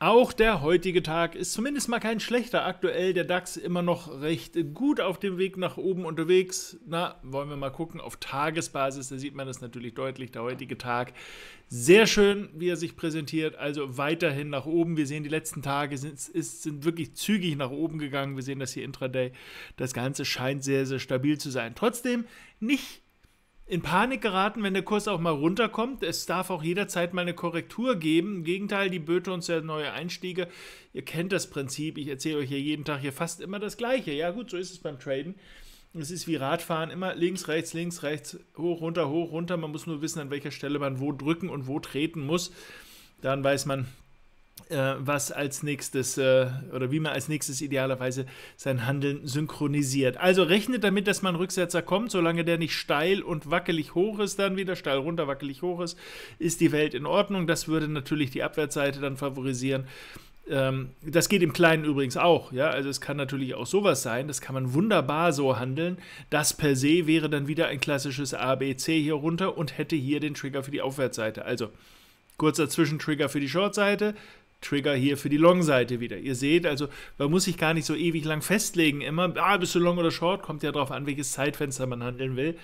Auch der heutige Tag ist zumindest mal kein schlechter. Aktuell der DAX immer noch recht gut auf dem Weg nach oben unterwegs. Na, wollen wir mal gucken auf Tagesbasis. Da sieht man das natürlich deutlich. Der heutige Tag sehr schön, wie er sich präsentiert. Also weiterhin nach oben. Wir sehen, die letzten Tage sind, ist, sind wirklich zügig nach oben gegangen. Wir sehen das hier intraday. Das Ganze scheint sehr, sehr stabil zu sein. Trotzdem nicht in Panik geraten, wenn der Kurs auch mal runterkommt. Es darf auch jederzeit mal eine Korrektur geben. Im Gegenteil, die Böte uns ja neue Einstiege. Ihr kennt das Prinzip. Ich erzähle euch hier jeden Tag hier fast immer das Gleiche. Ja, gut, so ist es beim Traden. Es ist wie Radfahren, immer links, rechts, links, rechts, hoch, runter, hoch, runter. Man muss nur wissen, an welcher Stelle man wo drücken und wo treten muss. Dann weiß man, äh, was als nächstes äh, oder wie man als nächstes idealerweise sein Handeln synchronisiert. Also rechnet damit, dass man Rücksetzer kommt, solange der nicht steil und wackelig hoch ist, dann wieder steil runter, wackelig hoch ist, ist die Welt in Ordnung. Das würde natürlich die Abwärtsseite dann favorisieren. Ähm, das geht im Kleinen übrigens auch, ja. Also es kann natürlich auch sowas sein, das kann man wunderbar so handeln. Das per se wäre dann wieder ein klassisches ABC hier runter und hätte hier den Trigger für die Aufwärtsseite. Also kurzer Zwischentrigger für die Shortseite, Trigger hier für die Long-Seite wieder. Ihr seht also, man muss sich gar nicht so ewig lang festlegen immer. Ah, bist du long oder short? Kommt ja darauf an, welches Zeitfenster man handeln will.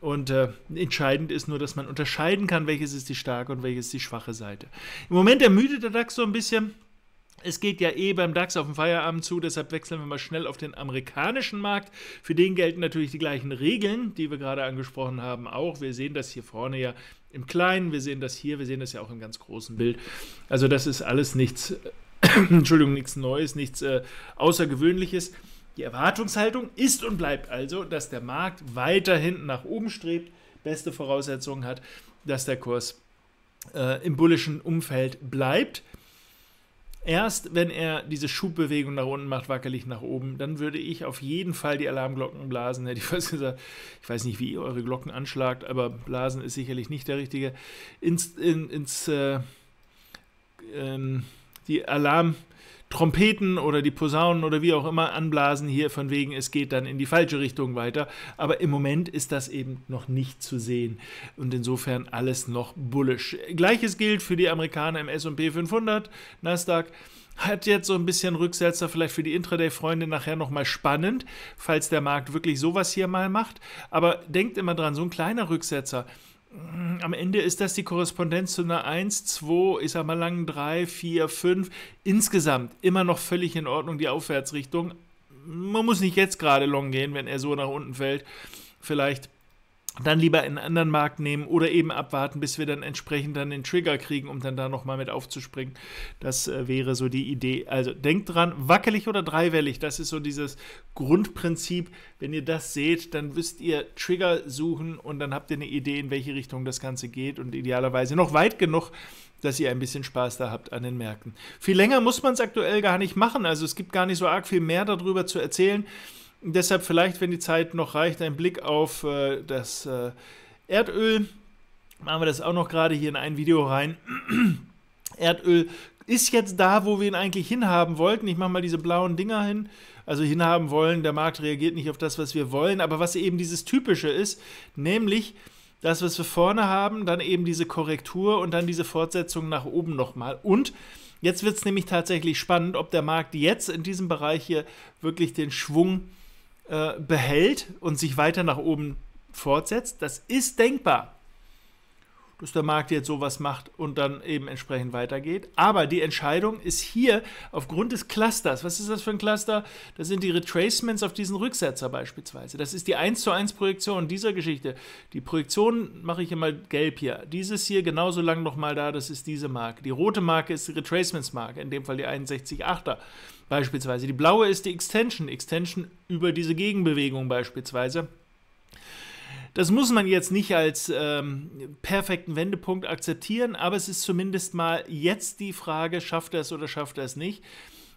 Und äh, entscheidend ist nur, dass man unterscheiden kann, welches ist die starke und welches ist die schwache Seite. Im Moment ermüdet der DAX so ein bisschen. Es geht ja eh beim DAX auf den Feierabend zu, deshalb wechseln wir mal schnell auf den amerikanischen Markt. Für den gelten natürlich die gleichen Regeln, die wir gerade angesprochen haben, auch. Wir sehen das hier vorne ja im Kleinen, wir sehen das hier, wir sehen das ja auch im ganz großen Bild. Also das ist alles nichts, Entschuldigung, nichts Neues, nichts äh, Außergewöhnliches. Die Erwartungshaltung ist und bleibt also, dass der Markt weiterhin nach oben strebt, beste Voraussetzungen hat, dass der Kurs äh, im bullischen Umfeld bleibt. Erst wenn er diese Schubbewegung nach unten macht, wackelig nach oben, dann würde ich auf jeden Fall die Alarmglocken blasen, hätte ich fast gesagt. Ich weiß nicht, wie ihr eure Glocken anschlagt, aber blasen ist sicherlich nicht der richtige. Ins, in, ins äh, ähm, die Alarm, Trompeten oder die Posaunen oder wie auch immer anblasen hier von wegen, es geht dann in die falsche Richtung weiter. Aber im Moment ist das eben noch nicht zu sehen und insofern alles noch bullisch. Gleiches gilt für die Amerikaner im S&P 500, Nasdaq hat jetzt so ein bisschen Rücksetzer, vielleicht für die Intraday-Freunde nachher nochmal spannend, falls der Markt wirklich sowas hier mal macht. Aber denkt immer dran, so ein kleiner Rücksetzer Mm, am Ende ist das die Korrespondenz zu einer 1, 2, ich sag mal langen 3, 4, 5. Insgesamt immer noch völlig in Ordnung die Aufwärtsrichtung. Man muss nicht jetzt gerade long gehen, wenn er so nach unten fällt. Vielleicht dann lieber einen anderen Markt nehmen oder eben abwarten, bis wir dann entsprechend dann den Trigger kriegen, um dann da nochmal mit aufzuspringen. Das äh, wäre so die Idee. Also denkt dran, wackelig oder dreiwellig, das ist so dieses Grundprinzip. Wenn ihr das seht, dann wisst ihr Trigger suchen und dann habt ihr eine Idee, in welche Richtung das Ganze geht und idealerweise noch weit genug, dass ihr ein bisschen Spaß da habt an den Märkten. Viel länger muss man es aktuell gar nicht machen, also es gibt gar nicht so arg viel mehr darüber zu erzählen. Deshalb vielleicht, wenn die Zeit noch reicht, ein Blick auf äh, das äh, Erdöl. Machen wir das auch noch gerade hier in ein Video rein. Erdöl ist jetzt da, wo wir ihn eigentlich hinhaben wollten. Ich mache mal diese blauen Dinger hin. Also hinhaben wollen, der Markt reagiert nicht auf das, was wir wollen, aber was eben dieses Typische ist, nämlich das, was wir vorne haben, dann eben diese Korrektur und dann diese Fortsetzung nach oben nochmal. Und jetzt wird es nämlich tatsächlich spannend, ob der Markt jetzt in diesem Bereich hier wirklich den Schwung äh, äh, behält und sich weiter nach oben fortsetzt. Das ist denkbar dass der Markt jetzt sowas macht und dann eben entsprechend weitergeht. Aber die Entscheidung ist hier aufgrund des Clusters. Was ist das für ein Cluster? Das sind die Retracements auf diesen Rücksetzer beispielsweise. Das ist die 1 zu 1 Projektion dieser Geschichte. Die Projektion mache ich immer gelb hier. Dieses hier genauso lang nochmal da, das ist diese Marke. Die rote Marke ist die Retracements-Marke, in dem Fall die 61.8er beispielsweise. Die blaue ist die Extension, Extension über diese Gegenbewegung beispielsweise. Das muss man jetzt nicht als ähm, perfekten Wendepunkt akzeptieren, aber es ist zumindest mal jetzt die Frage, schafft er es oder schafft er es nicht.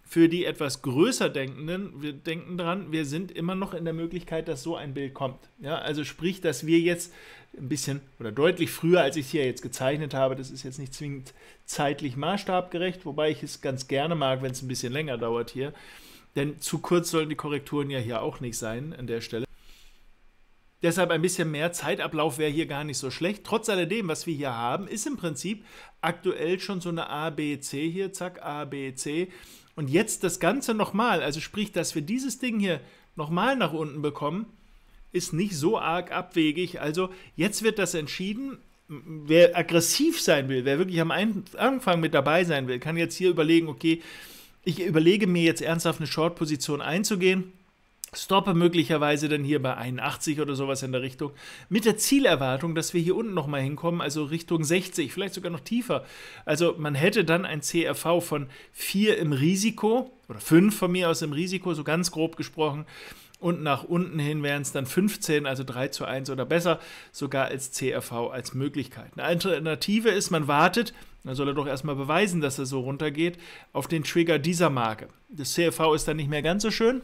Für die etwas größer Denkenden, wir denken dran, wir sind immer noch in der Möglichkeit, dass so ein Bild kommt. Ja, also sprich, dass wir jetzt ein bisschen oder deutlich früher, als ich es hier jetzt gezeichnet habe. Das ist jetzt nicht zwingend zeitlich maßstabgerecht, wobei ich es ganz gerne mag, wenn es ein bisschen länger dauert hier. Denn zu kurz sollen die Korrekturen ja hier auch nicht sein an der Stelle. Deshalb ein bisschen mehr Zeitablauf wäre hier gar nicht so schlecht. Trotz alledem, was wir hier haben, ist im Prinzip aktuell schon so eine ABC hier, zack, ABC. Und jetzt das Ganze nochmal, also sprich, dass wir dieses Ding hier nochmal nach unten bekommen, ist nicht so arg abwegig. Also jetzt wird das entschieden. Wer aggressiv sein will, wer wirklich am Anfang mit dabei sein will, kann jetzt hier überlegen, okay, ich überlege mir jetzt ernsthaft eine Short-Position einzugehen Stoppe möglicherweise dann hier bei 81 oder sowas in der Richtung. Mit der Zielerwartung, dass wir hier unten nochmal hinkommen, also Richtung 60, vielleicht sogar noch tiefer. Also man hätte dann ein CRV von 4 im Risiko oder 5 von mir aus im Risiko, so ganz grob gesprochen. Und nach unten hin wären es dann 15, also 3 zu 1 oder besser, sogar als CRV als Möglichkeit. Eine Alternative ist, man wartet, dann soll er doch erstmal beweisen, dass er so runtergeht, auf den Trigger dieser Marke. Das CRV ist dann nicht mehr ganz so schön,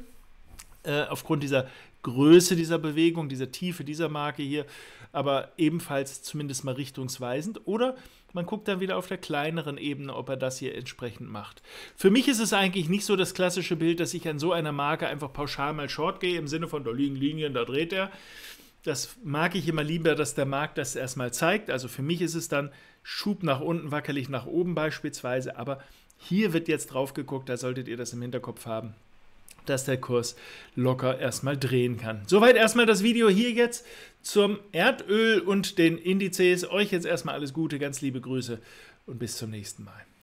äh, aufgrund dieser Größe dieser Bewegung, dieser Tiefe dieser Marke hier, aber ebenfalls zumindest mal richtungsweisend. Oder man guckt dann wieder auf der kleineren Ebene, ob er das hier entsprechend macht. Für mich ist es eigentlich nicht so das klassische Bild, dass ich an so einer Marke einfach pauschal mal short gehe, im Sinne von, da liegen Linien, da dreht er. Das mag ich immer lieber, dass der Markt das erstmal zeigt. Also für mich ist es dann Schub nach unten, wackelig nach oben beispielsweise. Aber hier wird jetzt drauf geguckt, da solltet ihr das im Hinterkopf haben dass der Kurs locker erstmal drehen kann. Soweit erstmal das Video hier jetzt zum Erdöl und den Indizes. Euch jetzt erstmal alles Gute, ganz liebe Grüße und bis zum nächsten Mal.